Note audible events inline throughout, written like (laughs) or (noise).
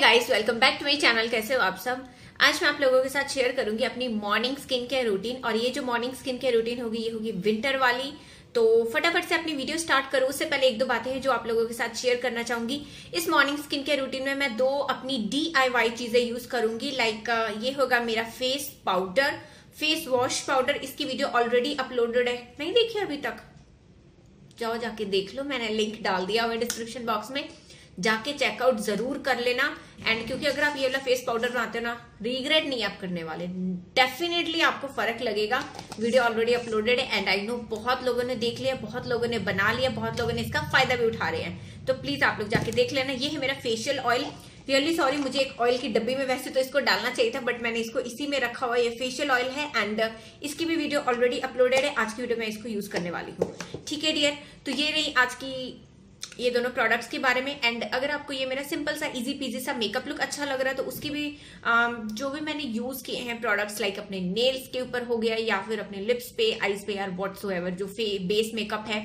guys welcome back to my channel कैसे हो आप सब आज मैं आप लोगों के साथ शेयर करूंगी अपनी मॉर्निंग स्किन केयर रूटीन और ये जो मॉर्निंग स्किन केयर रूटीन होगी ये होगी विंटर वाली तो फटाफट से अपनी वीडियो स्टार्ट करूँ उससे पहले एक दो बातें हैं जो आप लोगों के साथ शेयर करना चाहूंगी इस मॉर्निंग स्किन केयर रूटीन में मैं दो अपनी डी चीजें यूज करूंगी लाइक ये होगा मेरा face powder face wash powder इसकी वीडियो ऑलरेडी अपलोडेड है नहीं देखी अभी तक जाओ जाके देख लो मैंने लिंक डाल दिया हुआ डिस्क्रिप्शन बॉक्स में जाके चेकआउट जरूर कर लेना एंड क्योंकि अगर आप ये वाला फेस पाउडर बनाते हो ना रिग्रेट नहीं आप करने वाले डेफिनेटली आपको फर्क लगेगा वीडियो ऑलरेडी अपलोडेड है एंड आई नो बहुत लोगों ने देख लिया बहुत लोगों ने बना लिया बहुत लोगों ने इसका फायदा भी उठा रहे हैं तो प्लीज आप लोग जाके देख लेना ये है मेरा फेशियल ऑयल रियली सॉरी मुझे एक ऑयल की डब्बी में वैसे तो इसको डालना चाहिए था बट मैंने इसको इसी में रखा हुआ ये फेशियल ऑयल है एंड uh, इसकी भी वीडियो ऑलरेडी अपलोडेड है आज की वीडियो में इसको यूज करने वाली हूँ ठीक है डियर तो ये रही आज की ये दोनों प्रोडक्ट्स के बारे में एंड अगर आपको ये मेरा सिंपल सा इजी पीजी सा मेकअप लुक अच्छा लग रहा है तो उसकी भी um, जो भी मैंने यूज किए हैं प्रोडक्ट्स लाइक अपने नेल्स के ऊपर हो गया या फिर अपने लिप्स पे आईज पे यार वॉट्स जो बेस मेकअप है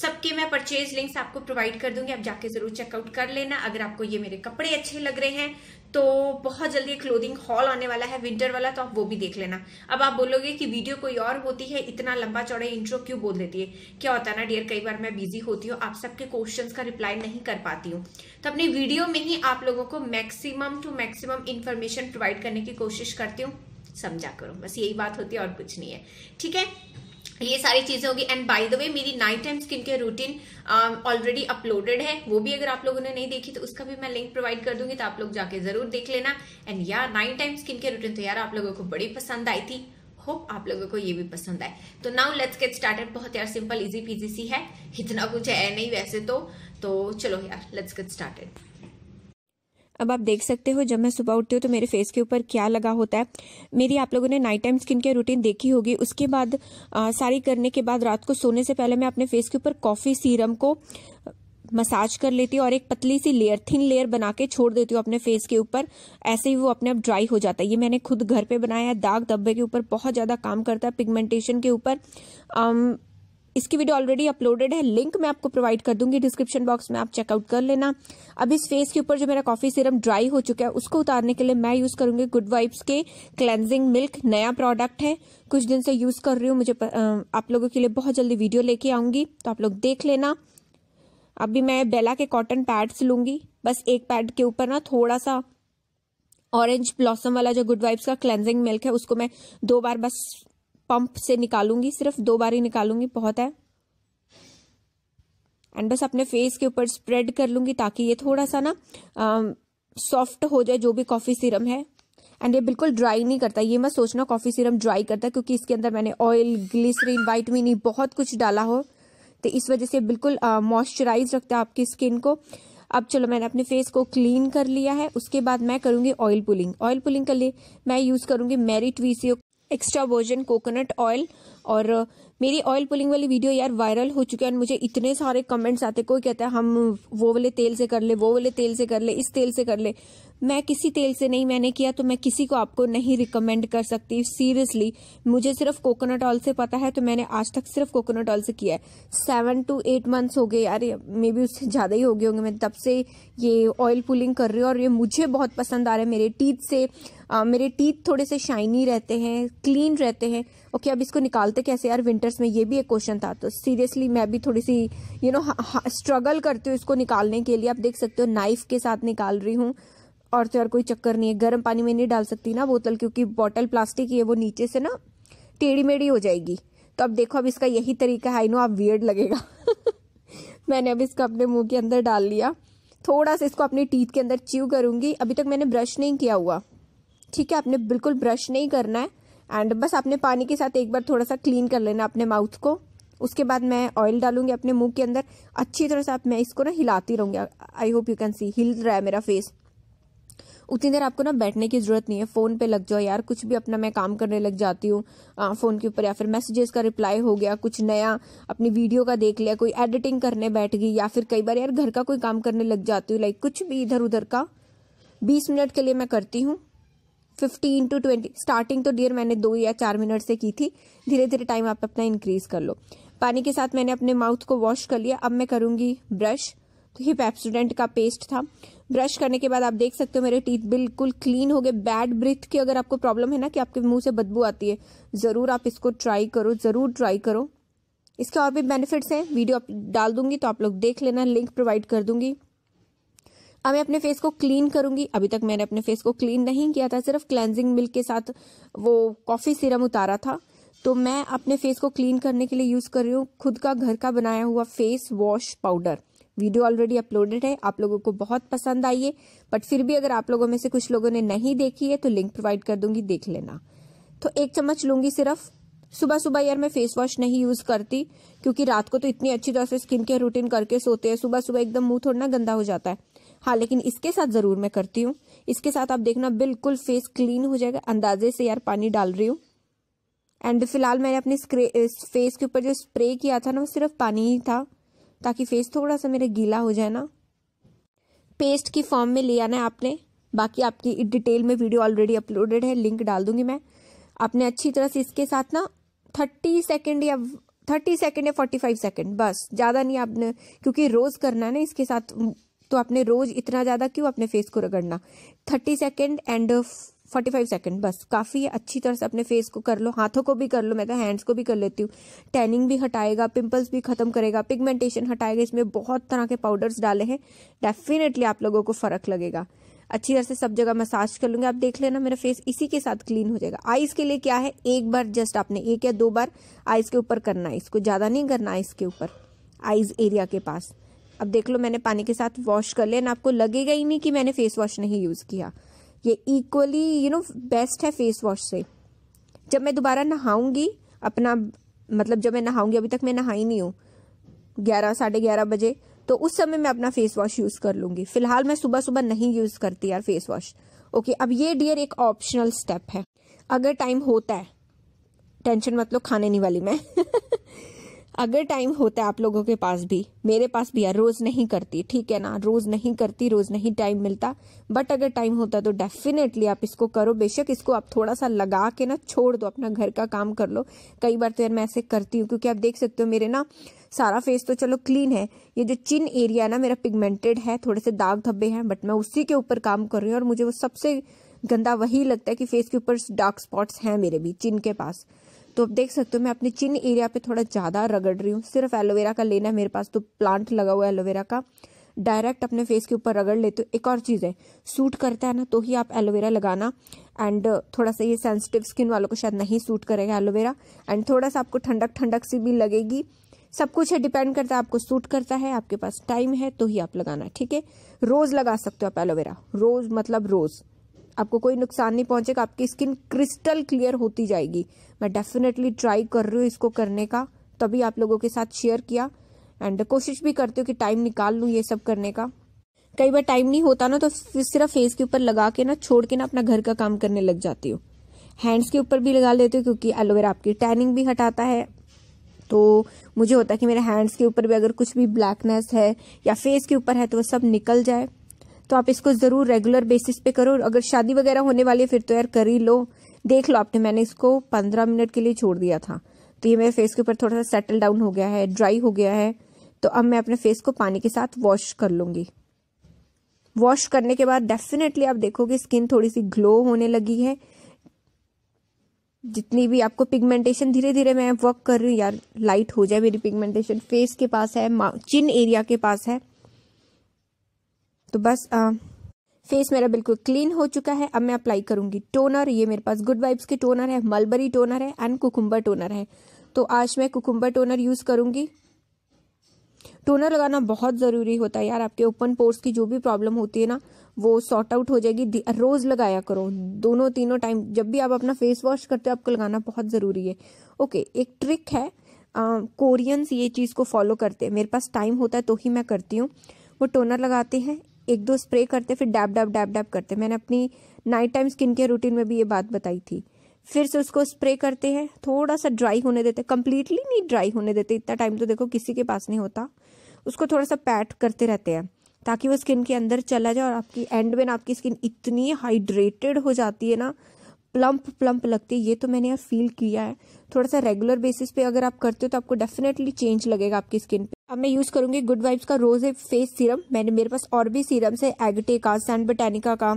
सबके मैं परचेज लिंक्स आपको प्रोवाइड कर दूंगी आप जाके जरूर चेकआउट कर लेना अगर आपको ये मेरे कपड़े अच्छे लग रहे हैं तो बहुत जल्दी क्लोथिंग हॉल आने वाला है विंटर वाला तो आप वो भी देख लेना अब आप बोलोगे कि वीडियो कोई और होती है इतना लंबा चौड़ा इंट्रो क्यों बोल देती है क्या होता है ना डियर कई बार मैं बिजी होती हूँ आप सबके क्वेश्चंस का रिप्लाई नहीं कर पाती हूँ तो अपनी वीडियो में ही आप लोगों को maximum to maximum information provide करने की कोशिश करती हूँ समझा करो बस यही बात होती है और कुछ नहीं है ठीक है ये सारी चीजें होगी एंड बाय द वे मेरी night time skin care routine already uploaded है वो भी अगर आप लोगों ने नहीं देखी तो उसका भी मैं लिंक प्रोवाइड कर दूंगी तो आप लोग जाके जरूर देख लेना एंड यार night time skin care routine तो यार आप लोगों को बड़ी पसंद आई थी होप आप लोगों को ये भी पसंद आए तो नाउ लेट्स गेट स्टार्टेड बहुत यार सिंपल इजी पीजीसी सी है इतना कुछ है नहीं वैसे तो तो चलो यार लेट्स गेट स्टार्टेड अब आप देख सकते हो जब मैं सुबह उठती हूँ तो मेरे फेस के ऊपर क्या लगा होता है मेरी आप लोगों ने night time skin care routine देखी होगी उसके बाद आ, सारी करने के बाद रात को सोने से पहले मैं अपने फेस के ऊपर कॉफ़ी सीरम को मसाज कर लेती हूँ और एक पतली सी लेयर थिन लेयर बना के छोड़ देती हूँ अपने फेस के ऊपर ऐसे ही वो अपने आप ड्राई हो जाता है ये मैंने खुद घर पे बनाया है दाग धब्बे के ऊपर बहुत ज़्यादा काम करता है पिगमेंटेशन के ऊपर इसकी वीडियो ऑलरेडी अपलोडेड है लिंक मैं आपको प्रोवाइड कर दूंगी डिस्क्रिप्शन बॉक्स में आप चेकआउट कर लेना अब इस फेस के ऊपर जो मेरा कॉफी सीरम ड्राई हो चुका है उसको उतारने के लिए मैं यूज करूंगी गुड वाइब्स के क्लेंजिंग मिल्क नया प्रोडक्ट है कुछ दिन से यूज कर रही हूँ मुझे आप लोगों के लिए बहुत जल्दी वीडियो लेके आऊंगी तो आप लोग देख लेना अभी मैं बेला के कॉटन पैड्स लूंगी बस एक पैड के ऊपर ना थोड़ा सा ऑरेंज ब्लॉसम वाला जो गुड वाइब्स का क्लेंजिंग मिल्क है उसको मैं दो बार बस पंप से निकालूंगी सिर्फ दो बार ही निकालूंगी बहुत है एंड बस अपने फेस के ऊपर स्प्रेड कर लूंगी ताकि ये थोड़ा सा ना सॉफ्ट हो जाए जो भी कॉफ़ी सिरम है एंड ये बिल्कुल ड्राई नहीं करता ये मैं सोचना कॉफ़ी सिरम ड्राई करता क्योंकि इसके अंदर मैंने ऑयल ग्लिसरीन वाइटमिन बहुत कुछ डाला हो तो इस वजह से बिल्कुल मॉइस्चराइज रखता है आपकी स्किन को अब चलो मैंने अपने फेस को क्लीन कर लिया है उसके बाद मैं करूंगी ऑयल पुलिंग ऑयल पुलिंग के लिए मैं यूज़ करूंगी मेरी VCO extra virgin coconut oil और uh, मेरी ऑयल पुलिंग वाली वीडियो यार वायरल हो चुकी है और मुझे इतने सारे कमेंट्स आते कोई कहता है हम वो वाले तेल से कर ले वो वाले तेल से कर ले इस तेल से कर ले मैं किसी तेल से नहीं मैंने किया तो मैं किसी को आपको नहीं रिकमेंड कर सकती सीरियसली मुझे सिर्फ कोकोनट ऑयल से पता है तो मैंने आज तक सिर्फ कोकोनट ऑयल से किया है सेवन टू एट मंथ्स हो गए यार मे बी उससे ज़्यादा ही हो गए होंगे मैं तब से ये ऑयल पुलिंग कर रही हूँ और ये मुझे बहुत पसंद आ रहा है मेरे टीथ से आ, मेरे टीथ थोड़े से शाइनी रहते हैं क्लीन रहते हैं ओके अब इसको निकालते कैसे यार विंटर्स में ये भी एक क्वेश्चन था तो सीरियसली मैं भी थोड़ी सी यू नो स्ट्रगल करती हूँ इसको निकालने के लिए आप देख सकते हो नाइफ के साथ निकाल रही हूँ और तो और कोई चक्कर नहीं है गर्म पानी में नहीं डाल सकती ना बोतल क्योंकि बॉटल प्लास्टिक ही है वो नीचे से ना टेढ़ी मेढ़ी हो जाएगी तो अब देखो अब इसका यही तरीका है आई नो आप वियर्ड लगेगा (laughs) मैंने अब इसको अपने मुंह के अंदर डाल लिया थोड़ा सा इसको अपनी टीथ के अंदर च्यू करूँगी अभी तक मैंने ब्रश नहीं किया हुआ ठीक है आपने बिल्कुल ब्रश नहीं करना है एंड बस आपने पानी के साथ एक बार थोड़ा सा क्लीन कर लेना अपने माउथ को उसके बाद मैं ऑयल डालूंगी अपने मुंह के अंदर अच्छी तरह से आप मैं इसको ना हिलाती रहूंगी I hope you can see हिल रहा है मेरा फेस उतनी देर आपको ना बैठने की जरूरत नहीं है फ़ोन पे लग जाओ यार कुछ भी अपना मैं काम करने लग जाती हूँ फ़ोन के ऊपर या फिर मैसेजेस का रिप्लाई हो गया कुछ नया अपनी वीडियो का देख लिया कोई एडिटिंग करने बैठ गई या फिर कई बार यार घर का कोई काम करने लग जाती हूँ लाइक कुछ भी इधर उधर का बीस मिनट के लिए मैं करती हूँ फिफ्टीन टू ट्वेंटी स्टार्टिंग तो डियर मैंने दो या चार मिनट से की थी धीरे धीरे टाइम आप अपना इंक्रीज कर लो पानी के साथ मैंने अपने माउथ को वॉश कर लिया अब मैं करूंगी ब्रश तो हिप एप्सोडेंट का पेस्ट था ब्रश करने के बाद आप देख सकते हो मेरे टीथ बिल्कुल क्लीन हो गए बैड ब्रिथ की अगर आपको प्रॉब्लम है ना कि आपके मुंह से बदबू आती है ज़रूर आप इसको ट्राई करो ज़रूर ट्राई करो इसके और भी बेनिफिट्स हैं वीडियो आप डाल दूंगी तो आप लोग देख लेना लिंक प्रोवाइड कर दूंगी अब मैं अपने फेस को क्लीन करूंगी अभी तक मैंने अपने फेस को क्लीन नहीं किया था सिर्फ क्लेंजिंग मिल्क के साथ वो कॉफ़ी सीरम उतारा था तो मैं अपने फेस को क्लीन करने के लिए यूज़ कर रही हूँ खुद का घर का बनाया हुआ face wash powder video already uploaded है आप लोगों को बहुत पसंद आई है बट फिर भी अगर आप लोगों में से कुछ लोगों ने नहीं देखी है तो लिंक प्रोवाइड कर दूंगी देख लेना तो एक चम्मच लूंगी सिर्फ सुबह सुबह यार मैं फेस वॉश नहीं यूज करती क्योंकि रात को तो इतनी अच्छी तरह से स्किन केयर रूटीन करके सोते हैं सुबह सुबह एकदम मुंह थोड़ा ना गंदा हो जाता है हाँ लेकिन इसके साथ जरूर मैं करती हूँ इसके साथ आप देखना बिल्कुल फेस क्लीन हो जाएगा अंदाजे से यार पानी डाल रही हूँ एंड फिलहाल मैंने अपने फेस के ऊपर जो स्प्रे किया था ना वो सिर्फ पानी ही था ताकि फेस थोड़ा सा मेरा गीला हो जाए ना पेस्ट की फॉर्म में ले आना है आपने बाकी आपकी डिटेल में वीडियो ऑलरेडी अपलोडेड है लिंक डाल दूंगी मैं आपने अच्छी तरह से इसके साथ ना थर्टी सेकेंड या थर्टी सेकेंड या फोर्टी फाइव सेकेंड बस ज़्यादा नहीं आपने क्योंकि रोज़ करना है ना इसके साथ तो आपने रोज़ इतना ज़्यादा क्यों अपने फेस को रगड़ना thirty second and forty five second बस काफ़ी अच्छी तरह से अपने फेस को कर लो हाथों को भी कर लो मैं तो हैंड्स को भी कर लेती हूँ टैनिंग भी हटाएगा पिंपल्स भी ख़त्म करेगा पिगमेंटेशन हटाएगा इसमें बहुत तरह के पाउडर्स डाले हैं डेफिनेटली आप लोगों को फ़र्क लगेगा अच्छी तरह से सब जगह मसाज कर लूँगी आप देख लेना मेरा फेस इसी के साथ क्लीन हो जाएगा आइस के लिए क्या है एक बार जस्ट आपने एक या दो बार आइस के ऊपर करना है इसको ज़्यादा नहीं करना आइस के ऊपर आइज़ एरिया के पास अब देख लो मैंने पानी के साथ वॉश कर लिया ना आपको लगेगा ही नहीं कि मैंने फेस वॉश नहीं यूज़ किया ये इक्वली यू नो बेस्ट है फेस वॉश से जब मैं दोबारा नहाऊंगी अपना मतलब जब मैं नहाऊंगी अभी तक मैं नहाई नहीं हूँ ग्यारह साढ़े ग्यारह बजे तो उस समय मैं अपना फेस वॉश यूज़ कर लूँगी फिलहाल मैं सुबह सुबह नहीं यूज़ करती यार फेस वॉश ओके अब ये डियर एक ऑप्शनल स्टेप है अगर टाइम होता है टेंशन मतलब खाने नहीं वाली मैं (laughs) अगर टाइम होता है आप लोगों के पास भी मेरे पास भी यार रोज नहीं करती ठीक है ना रोज नहीं करती रोज नहीं टाइम मिलता बट अगर टाइम होता तो डेफिनेटली आप इसको करो बेशक इसको आप थोड़ा सा लगा के ना छोड़ दो अपना घर का काम कर लो कई बार तो यार मैं ऐसे करती हूँ क्योंकि आप देख सकते हो मेरे ना सारा फेस तो चलो क्लीन है ये जो चिन एरिया ना मेरा पिगमेंटेड है थोड़े से दाग धब्बे हैं बट मैं उसी के ऊपर काम कर रही हूँ और मुझे वो सबसे गंदा वही लगता है कि फेस के ऊपर डार्क स्पॉट्स हैं मेरे भी चिन के पास तो आप देख सकते हो मैं अपने चिन एरिया पे थोड़ा ज़्यादा रगड़ रही हूँ सिर्फ एलोवेरा का लेना है मेरे पास तो प्लांट लगा हुआ है एलोवेरा का डायरेक्ट अपने फेस के ऊपर रगड़ लेते हो एक और चीज़ है सूट करता है ना तो ही आप एलोवेरा लगाना एंड थोड़ा सा ये सेंसिटिव स्किन वालों को शायद नहीं सूट करेगा एलोवेरा एंड थोड़ा सा आपको ठंडक ठंडक सी भी लगेगी सब कुछ है डिपेंड करता है आपको सूट करता है आपके पास टाइम है तो ही आप लगाना ठीक है रोज़ लगा सकते हो आप एलोवेरा रोज़ मतलब रोज़ आपको कोई नुकसान नहीं पहुंचेगा आपकी स्किन क्रिस्टल क्लियर होती जाएगी मैं डेफिनेटली ट्राई कर रही हूँ इसको करने का तभी आप लोगों के साथ शेयर किया एंड कोशिश भी करती हूँ कि टाइम निकाल लूँ ये सब करने का कई बार टाइम नहीं होता ना तो सिर्फ फेस के ऊपर लगा के ना छोड़ के ना अपना घर का काम करने लग जाती हूँ हैंड्स के ऊपर भी लगा लेती हूँ क्योंकि एलोवेरा आपकी टैनिंग भी हटाता है तो मुझे होता है कि मेरे हैंड्स के ऊपर भी अगर कुछ भी ब्लैकनेस है या फेस के ऊपर है तो वो सब निकल जाए तो आप इसको ज़रूर रेगुलर बेसिस पे करो अगर शादी वगैरह होने वाली है फिर तो यार कर ही लो देख लो आपने मैंने इसको पंद्रह मिनट के लिए छोड़ दिया था तो ये मेरे फेस के ऊपर थोड़ा सा सेटल डाउन हो गया है ड्राई हो गया है तो अब मैं अपने फेस को पानी के साथ वॉश कर लूंगी वॉश करने के बाद डेफिनेटली आप देखोगे स्किन थोड़ी सी ग्लो होने लगी है जितनी भी आपको पिगमेंटेशन धीरे धीरे मैं वर्क कर रही हूँ यार लाइट हो जाए मेरी पिगमेंटेशन फेस के पास है चिन एरिया के पास है तो बस आ, फेस मेरा बिल्कुल क्लीन हो चुका है अब मैं अप्लाई करूंगी टोनर ये मेरे पास गुड वाइब्स के टोनर है मलबरी टोनर है एंड कुकुम्बर टोनर है तो आज मैं कुकुम्बर टोनर यूज़ करूंगी टोनर लगाना बहुत ज़रूरी होता है यार आपके ओपन पोर्स की जो भी प्रॉब्लम होती है ना वो सॉर्ट आउट हो जाएगी रोज़ लगाया करो दोनों तीनों टाइम जब भी आप अपना फेस वॉश करते हो आपको लगाना बहुत ज़रूरी है ओके एक ट्रिक है कोरियंस ये चीज़ को फॉलो करते हैं मेरे पास टाइम होता है तो ही मैं करती हूँ वो टोनर लगाते हैं एक दो स्प्रे करते फिर डैब डैब डैब डैब करते मैंने अपनी night time skin care routine में भी ये बात बताई थी फिर से उसको स्प्रे करते हैं थोड़ा सा ड्राई होने देते कंप्लीटली नहीं ड्राई होने देते इतना टाइम तो देखो किसी के पास नहीं होता उसको थोड़ा सा पैट करते रहते हैं ताकि वो स्किन के अंदर चला जाए और आपकी एंड में आपकी स्किन इतनी हाइड्रेटेड हो जाती है ना प्लम्प प्लम्प लगती है ये तो मैंने यहाँ फील किया है थोड़ा सा रेगुलर बेसिस पे अगर आप करते हो तो आपको डेफिनेटली चेंज लगेगा आपकी स्किन पे अब मैं यूज़ करूँगी गुड वाइब्स का रोज़ फेस सीरम मैंने मेरे पास और भी सीरम्स है एगटे का सैन बटानिका का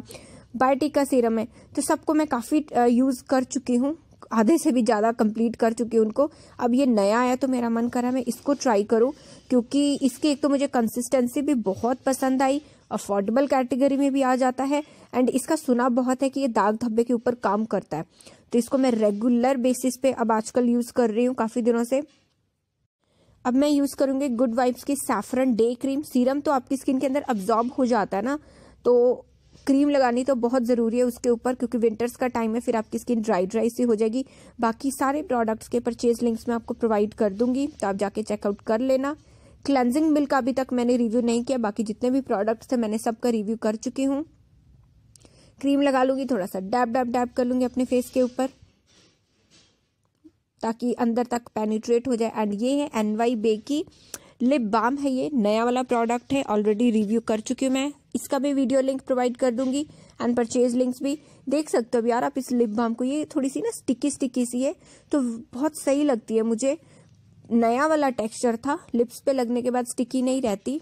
बायोटिक का सीरम है तो सबको मैं काफ़ी यूज़ कर चुकी हूँ आधे से भी ज़्यादा कंप्लीट कर चुकी हूँ उनको अब ये नया आया तो मेरा मन करा मैं इसको ट्राई करूँ क्योंकि इसकी एक तो मुझे कंसिस्टेंसी भी बहुत पसंद आई अफोर्डेबल कैटेगरी में भी आ जाता है एंड इसका सुना बहुत है कि ये दाग धब्बे के ऊपर काम करता है तो इसको मैं रेगुलर बेसिस पे अब आजकल यूज़ कर रही हूँ काफ़ी दिनों से अब मैं यूज़ करूंगी गुड वाइब्स की सैफरन डे क्रीम सीरम तो आपकी स्किन के अंदर अब्जॉर्ब हो जाता है ना तो क्रीम लगानी तो बहुत ज़रूरी है उसके ऊपर क्योंकि विंटर्स का टाइम है फिर आपकी स्किन ड्राई ड्राई सी हो जाएगी बाकी सारे प्रोडक्ट्स के परचेज लिंक्स मैं आपको प्रोवाइड कर दूंगी तो आप जाके चेकआउट कर लेना क्लेंजिंग मिल्क अभी तक मैंने रिव्यू नहीं किया बाकी जितने भी प्रोडक्ट्स थे मैंने सबका रिव्यू कर चुकी हूँ क्रीम लगा लूंगी थोड़ा सा डैब डैब डैब कर लूंगी अपने फेस के ऊपर ताकि अंदर तक पेनिट्रेट हो जाए एंड ये है एन वाई बे की लिप बाम है ये नया वाला प्रोडक्ट है ऑलरेडी रिव्यू कर चुकी हूँ मैं इसका भी वीडियो लिंक प्रोवाइड कर दूंगी एंड परचेज लिंक्स भी देख सकते हो यार आप इस लिप बाम को ये थोड़ी सी ना स्टिकी स्टिकी सी है तो बहुत सही लगती है मुझे नया वाला टेक्सचर था लिप्स पे लगने के बाद स्टिकी नहीं रहती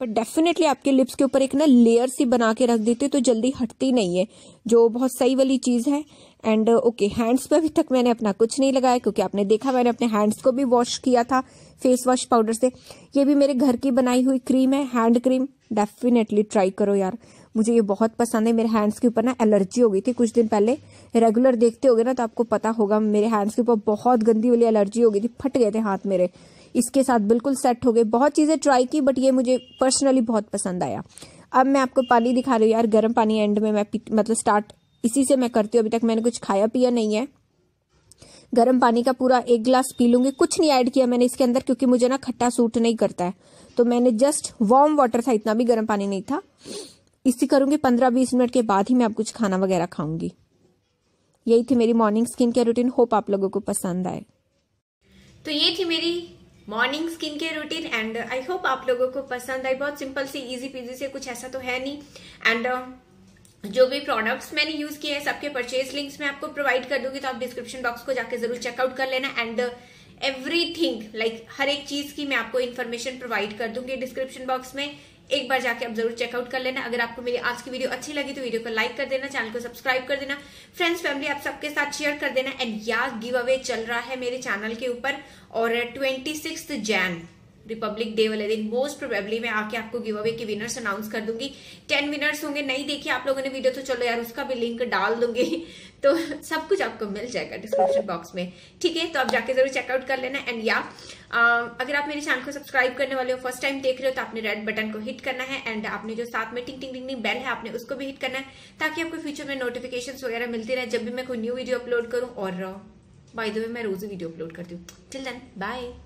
पर डेफिनेटली आपके लिप्स के ऊपर एक ना लेयर सी बना के रख देते तो जल्दी हटती नहीं है जो बहुत सही वाली चीज़ है एंड ओके हैंड्स पे अभी तक मैंने अपना कुछ नहीं लगाया क्योंकि आपने देखा मैंने अपने हैंड्स को भी वॉश किया था फेस वॉश पाउडर से ये भी मेरे घर की बनाई हुई क्रीम है हैंड क्रीम डेफिनेटली ट्राई करो यार मुझे ये बहुत पसंद है मेरे हैंड्स के ऊपर ना एलर्जी हो गई थी कुछ दिन पहले रेगुलर देखते हो ना तो आपको पता होगा मेरे हैंड्स के ऊपर बहुत गंदी वाली एलर्जी हो गई थी फट गए थे हाथ मेरे इसके साथ बिल्कुल सेट हो गए बहुत चीज़ें ट्राई की बट ये मुझे पर्सनली बहुत पसंद आया अब मैं आपको पानी दिखा रही हूँ यार गर्म पानी एंड में मैं मतलब स्टार्ट इसी से मैं करती हूँ अभी तक मैंने कुछ खाया पिया नहीं है गर्म पानी का पूरा एक गिलास पी लूंगी कुछ नहीं ऐड किया मैंने इसके अंदर क्योंकि मुझे ना खट्टा सूट नहीं करता है तो मैंने जस्ट वार्म वाटर था इतना भी गर्म पानी नहीं था इसी करूंगी पंद्रह बीस मिनट के बाद ही मैं आप कुछ खाना वगैरह खाऊंगी यही थी मेरी morning skin care routine hope आप लोगों को पसंद आए तो ये थी मेरी morning skin care routine and I hope आप लोगों को पसंद आई बहुत सिंपल सी इजी पीजी से कुछ ऐसा तो है नहीं एंड uh, जो भी प्रोडक्ट्स मैंने यूज किए हैं सबके परचेज लिंक्स मैं आपको प्रोवाइड कर दूंगी तो आप डिस्क्रिप्शन बॉक्स को जाकर जरूर चेकआउट कर लेना एंड एवरीथिंग लाइक हर एक चीज की मैं आपको इन्फॉर्मेशन प्रोवाइड कर दूंगी डिस्क्रिप्शन बॉक्स में एक बार जाके आप जरूर चेकआउट कर लेना अगर आपको मेरी आज की वीडियो अच्छी लगी तो वीडियो को लाइक कर देना चैनल को सब्सक्राइब कर देना फ्रेंड्स फैमिली आप सबके साथ शेयर कर देना एंड या गिव अवे चल रहा है मेरे चैनल के ऊपर और twenty six Jan republic day वाले दिन मोस्ट प्रोबेबली मैं आके आपको गिव अवे के विनर्स अनाउंस कर दूंगी टेन विनर्स होंगे नहीं देखिए आप लोगों ने वीडियो तो चलो यार उसका भी लिंक डाल दूंगी (laughs) तो सब कुछ आपको मिल जाएगा डिस्क्रिप्शन बॉक्स में ठीक है तो आप जाके जरूर चेकआउट कर लेना एंड या um, अगर आप मेरे चैनल को सब्सक्राइब करने वाले हो फर्स्ट टाइम देख रहे हो तो आपने रेड बटन को हिट करना है एंड आपने जो साथ में टिंग टिंग टिंग टिंग बेल है आपने उसको भी हिट करना है ताकि आपको फ्यूचर में नोटिफिकेशन वगैरह मिलती रहे जब भी मैं कोई न्यू वीडियो अपलोड करूँ और बाय द वे मैं रोज वीडियो अपलोड करती हूँ टिल देन बाय